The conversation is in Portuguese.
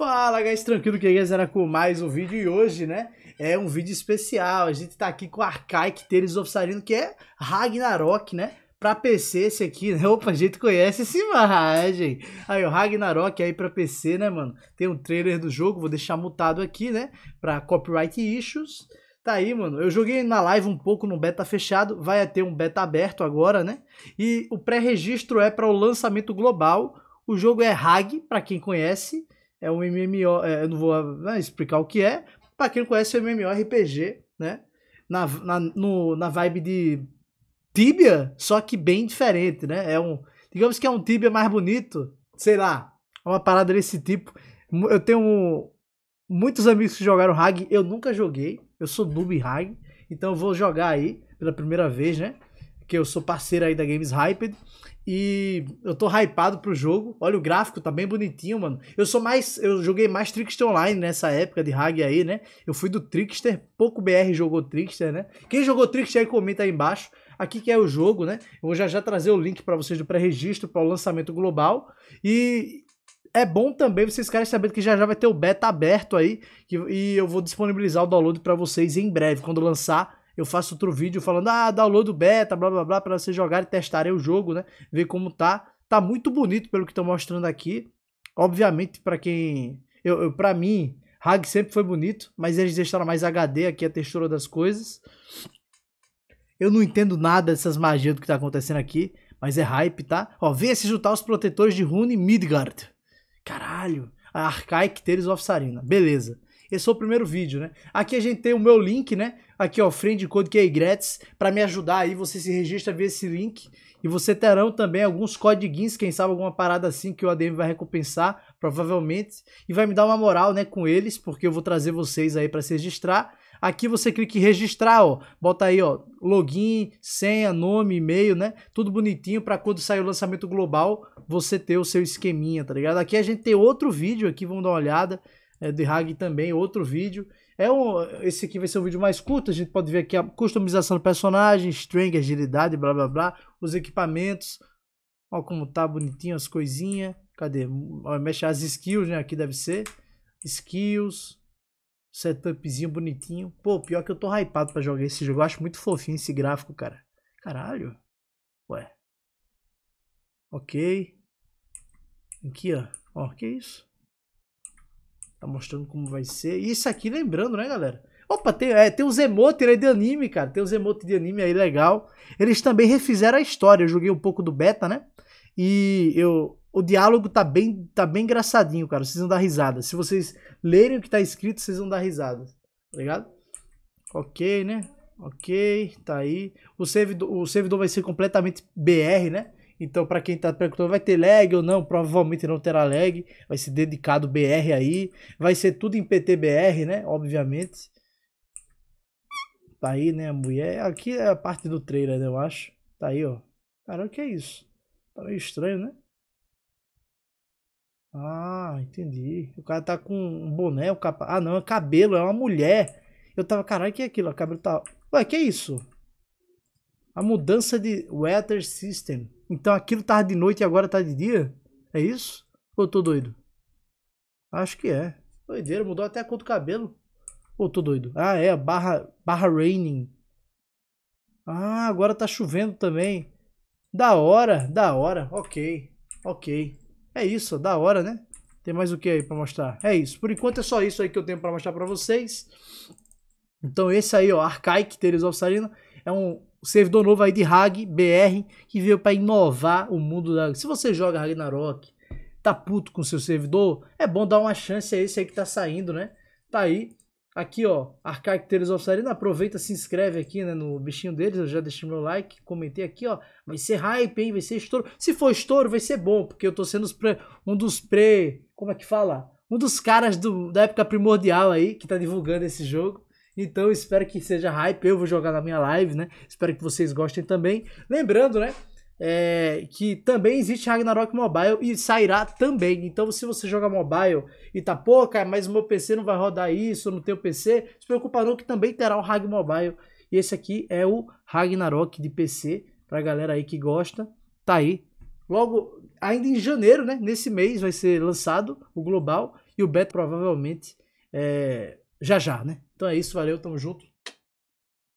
Fala, guys, tranquilo que é era com mais um vídeo e hoje, né, é um vídeo especial. A gente tá aqui com Arcaic teres of Sarino, que é Ragnarok, né? Pra PC esse aqui, né? Opa, a gente conhece esse imagem. Aí, o Ragnarok aí pra PC, né, mano? Tem um trailer do jogo, vou deixar mutado aqui, né? Pra copyright issues. Tá aí, mano. Eu joguei na live um pouco no beta fechado, vai ter um beta aberto agora, né? E o pré-registro é para o lançamento global. O jogo é RAG, para quem conhece, é um MMO, é, eu não vou né, explicar o que é, para quem não conhece é um MMORPG, né? Na, na, no, na vibe de Tibia, só que bem diferente, né? É um, digamos que é um Tibia mais bonito, sei lá, é uma parada desse tipo. Eu tenho muitos amigos que jogaram Hag, eu nunca joguei, eu sou noob Hag, então eu vou jogar aí pela primeira vez, né? que eu sou parceiro aí da Games Hyped. E eu tô hypado pro jogo. Olha o gráfico, tá bem bonitinho, mano. Eu sou mais. Eu joguei mais Trickster Online nessa época de Hag aí, né? Eu fui do Trickster, pouco BR jogou Trickster, né? Quem jogou Trickster aí comenta aí embaixo. Aqui que é o jogo, né? Eu vou já já trazer o link para vocês do pré-registro para o lançamento global. E é bom também vocês querem saber que já já vai ter o beta aberto aí. Que, e eu vou disponibilizar o download para vocês em breve, quando lançar eu faço outro vídeo falando, ah, download o beta, blá blá blá, para vocês jogarem e testarem o jogo, né? Ver como tá. Tá muito bonito pelo que estão mostrando aqui. Obviamente, para quem. Eu, eu para mim, Rag sempre foi bonito, mas eles deixaram mais HD aqui a textura das coisas. Eu não entendo nada dessas magias do que tá acontecendo aqui, mas é hype, tá? Ó, venha-se juntar os protetores de Rune Midgard. Caralho, a Archaic Tales of Sarina. Beleza. Esse foi o primeiro vídeo, né? Aqui a gente tem o meu link, né? Aqui, ó, Friend Code QI é Grátis. Para me ajudar aí, você se registra via esse link. E você terão também alguns códigos, quem sabe alguma parada assim que o ADM vai recompensar, provavelmente. E vai me dar uma moral, né, com eles, porque eu vou trazer vocês aí para se registrar. Aqui você clica em registrar, ó. Bota aí, ó, login, senha, nome, e-mail, né? Tudo bonitinho para quando sair o lançamento global, você ter o seu esqueminha, tá ligado? Aqui a gente tem outro vídeo aqui, vamos dar uma olhada é, de Hag também, outro vídeo. É um, esse aqui vai ser um vídeo mais curto, a gente pode ver aqui a customização do personagem, strength agilidade, blá blá blá, os equipamentos, olha como tá bonitinho as coisinhas, cadê? mexe as skills, né, aqui deve ser, skills, setupzinho bonitinho. Pô, pior que eu tô hypado pra jogar esse jogo, eu acho muito fofinho esse gráfico, cara. Caralho, ué. Ok. Aqui, ó. Ó, que isso? Tá mostrando como vai ser. isso aqui, lembrando, né, galera? Opa, tem, é, tem uns emotes aí né, de anime, cara. Tem uns emotes de anime aí legal. Eles também refizeram a história. Eu joguei um pouco do beta, né? E eu, o diálogo tá bem, tá bem engraçadinho, cara. Vocês vão dar risada. Se vocês lerem o que tá escrito, vocês vão dar risada. Tá ligado? Ok, né? Ok, tá aí. O servidor, o servidor vai ser completamente BR, né? Então, para quem tá perguntando, vai ter lag ou não? Provavelmente não terá lag. Vai ser dedicado BR aí. Vai ser tudo em PTBR, né? Obviamente. Tá aí, né, a mulher. Aqui é a parte do trailer, né, eu acho. Tá aí, ó. Cara, o que é isso? Tá meio estranho, né? Ah, entendi. O cara tá com um boné, um capa... Ah, não, é cabelo, é uma mulher. Eu tava, caralho, que é aquilo? O cabelo tá... Ué, que é isso? A mudança de weather system. Então aquilo tava tá de noite e agora tá de dia? É isso? Ou eu tô doido? Acho que é. Doideira, mudou até a cor do cabelo. Ou tô doido? Ah, é, barra, barra raining. Ah, agora tá chovendo também. Da hora, da hora. Ok, ok. É isso, da hora, né? Tem mais o que aí pra mostrar? É isso. Por enquanto é só isso aí que eu tenho pra mostrar pra vocês. Então esse aí, ó, arcaic Tales of Sarina, é um o servidor novo aí de Hag BR que veio para inovar o mundo da. Se você joga Ragnarok, tá puto com seu servidor, é bom dar uma chance a esse aí que tá saindo, né? Tá aí. Aqui, ó, Archaic Tales of Serena, aproveita, se inscreve aqui, né, no bichinho deles, eu já deixei meu like, comentei aqui, ó, vai ser hype, hein, vai ser estouro. Se for estouro, vai ser bom, porque eu tô sendo pre... um dos pré, como é que fala? Um dos caras do... da época primordial aí, que tá divulgando esse jogo. Então espero que seja hype. Eu vou jogar na minha live, né? Espero que vocês gostem também. Lembrando, né? É, que também existe Ragnarok Mobile e sairá também. Então, se você joga mobile e tá, pô, cara, mas o meu PC não vai rodar isso no teu PC, se preocupa não que também terá o Ragnarok Mobile. E esse aqui é o Ragnarok de PC, pra galera aí que gosta, tá aí. Logo, ainda em janeiro, né, nesse mês vai ser lançado o global e o beta provavelmente é, já já, né? Então é isso, valeu, tamo junto.